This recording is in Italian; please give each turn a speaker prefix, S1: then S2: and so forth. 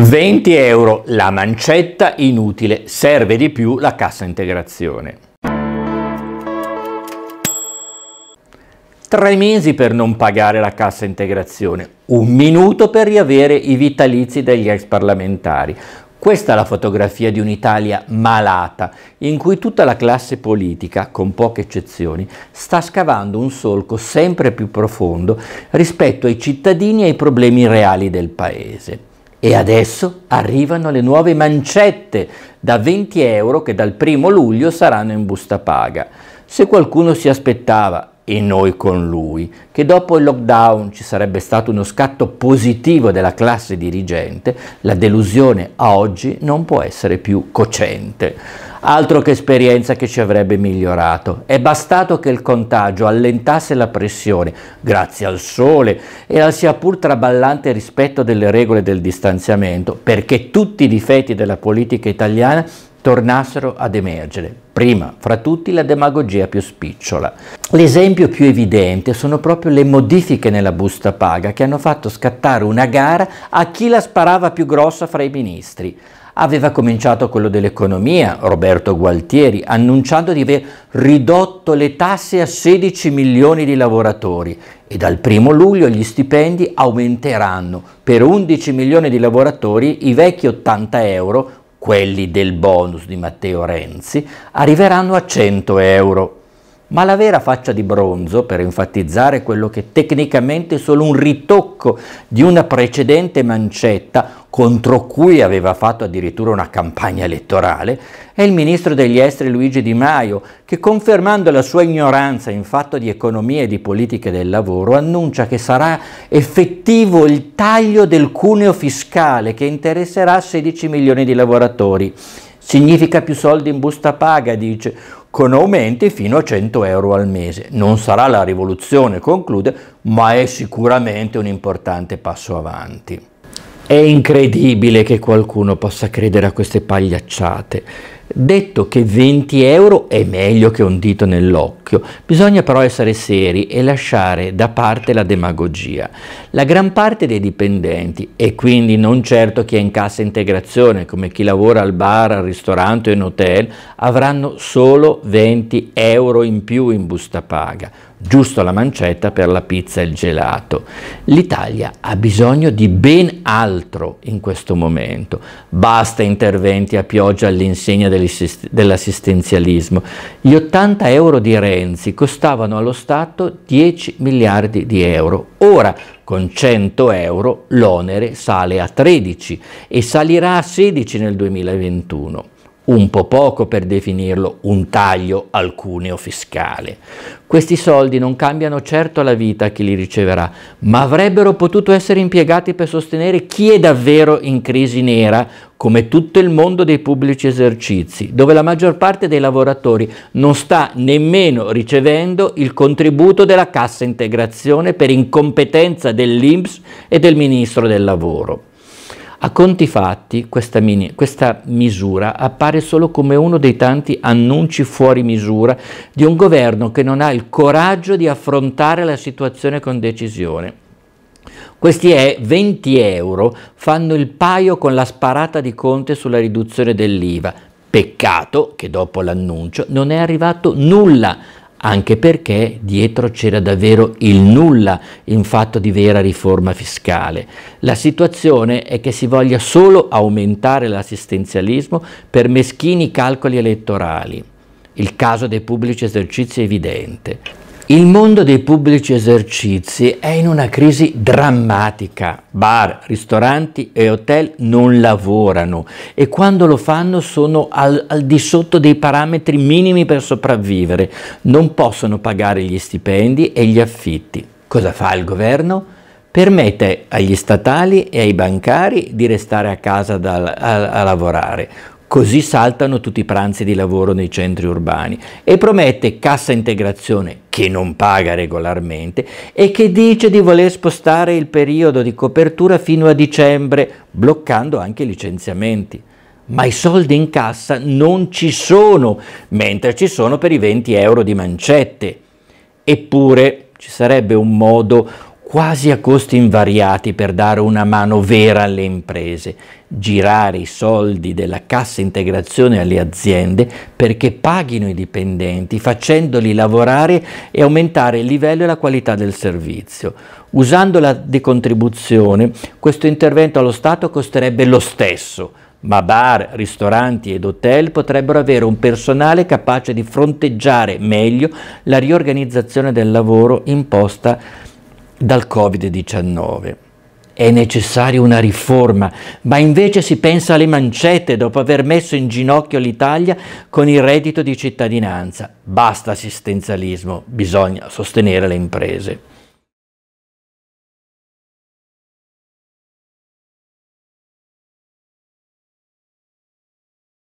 S1: 20 euro la mancetta inutile, serve di più la cassa integrazione. Tre mesi per non pagare la cassa integrazione, un minuto per riavere i vitalizi degli ex parlamentari. Questa è la fotografia di un'Italia malata, in cui tutta la classe politica, con poche eccezioni, sta scavando un solco sempre più profondo rispetto ai cittadini e ai problemi reali del paese. E adesso arrivano le nuove mancette da 20 euro che dal primo luglio saranno in busta paga. Se qualcuno si aspettava, e noi con lui, che dopo il lockdown ci sarebbe stato uno scatto positivo della classe dirigente, la delusione a oggi non può essere più cocente altro che esperienza che ci avrebbe migliorato. È bastato che il contagio allentasse la pressione, grazie al sole e al sia pur traballante rispetto delle regole del distanziamento, perché tutti i difetti della politica italiana tornassero ad emergere, prima fra tutti la demagogia più spicciola. L'esempio più evidente sono proprio le modifiche nella busta paga che hanno fatto scattare una gara a chi la sparava più grossa fra i ministri. Aveva cominciato quello dell'economia, Roberto Gualtieri, annunciando di aver ridotto le tasse a 16 milioni di lavoratori e dal 1 luglio gli stipendi aumenteranno per 11 milioni di lavoratori i vecchi 80 euro quelli del bonus di Matteo Renzi, arriveranno a 100 euro ma la vera faccia di bronzo, per enfatizzare quello che tecnicamente è solo un ritocco di una precedente mancetta contro cui aveva fatto addirittura una campagna elettorale, è il ministro degli esteri Luigi Di Maio, che confermando la sua ignoranza in fatto di economia e di politica del lavoro, annuncia che sarà effettivo il taglio del cuneo fiscale che interesserà 16 milioni di lavoratori. Significa più soldi in busta paga, dice, con aumenti fino a 100 euro al mese. Non sarà la rivoluzione, conclude, ma è sicuramente un importante passo avanti. È incredibile che qualcuno possa credere a queste pagliacciate. Detto che 20 euro è meglio che un dito nell'occhio, bisogna però essere seri e lasciare da parte la demagogia. La gran parte dei dipendenti, e quindi non certo chi è in cassa integrazione, come chi lavora al bar, al ristorante o in hotel, avranno solo 20 euro in più in busta paga, giusto la mancetta per la pizza e il gelato. L'Italia ha bisogno di ben altro in questo momento. Basta interventi a pioggia all'insegna del dell'assistenzialismo. Gli 80 euro di Renzi costavano allo Stato 10 miliardi di euro. Ora, con 100 euro, l'onere sale a 13 e salirà a 16 nel 2021 un po' poco per definirlo un taglio al cuneo fiscale. Questi soldi non cambiano certo la vita a chi li riceverà, ma avrebbero potuto essere impiegati per sostenere chi è davvero in crisi nera, come tutto il mondo dei pubblici esercizi, dove la maggior parte dei lavoratori non sta nemmeno ricevendo il contributo della cassa integrazione per incompetenza dell'INPS e del Ministro del Lavoro. A conti fatti, questa, mini, questa, misura appare solo come uno dei tanti annunci fuori misura di un governo che non ha il coraggio di affrontare la situazione con decisione. Questi 20 euro fanno il paio con la sparata di Conte sulla riduzione dell'IVA. Peccato che dopo l'annuncio non è arrivato nulla anche perché dietro c'era davvero il nulla in fatto di vera riforma fiscale. La situazione è che si voglia solo aumentare l'assistenzialismo per meschini calcoli elettorali. Il caso dei pubblici esercizi è evidente. Il mondo dei pubblici esercizi è in una crisi drammatica. Bar, ristoranti e hotel non lavorano e quando lo fanno sono al, al, di sotto dei parametri minimi per sopravvivere. Non possono pagare gli stipendi e gli affitti. Cosa fa il governo? Permette agli statali e ai bancari di restare a casa da, a, a lavorare Così saltano tutti i pranzi di lavoro nei centri urbani e promette cassa integrazione che non paga regolarmente e che dice di voler spostare il periodo di copertura fino a dicembre, bloccando anche i licenziamenti. Ma i soldi in cassa non ci sono, mentre ci sono per i 20 euro di mancette. Eppure ci sarebbe un modo, quasi a costi invariati per dare una mano vera alle imprese, girare i soldi della cassa integrazione alle aziende perché paghino i dipendenti facendoli lavorare e aumentare il livello e la qualità del servizio. Usando la decontribuzione questo intervento allo Stato costerebbe lo stesso, ma bar, ristoranti ed hotel potrebbero avere un personale capace di fronteggiare meglio la riorganizzazione del lavoro imposta dal Covid-19. È necessaria una riforma, ma invece si pensa alle mancette dopo aver messo in ginocchio l'Italia con il reddito di cittadinanza. Basta assistenzialismo, bisogna sostenere le imprese.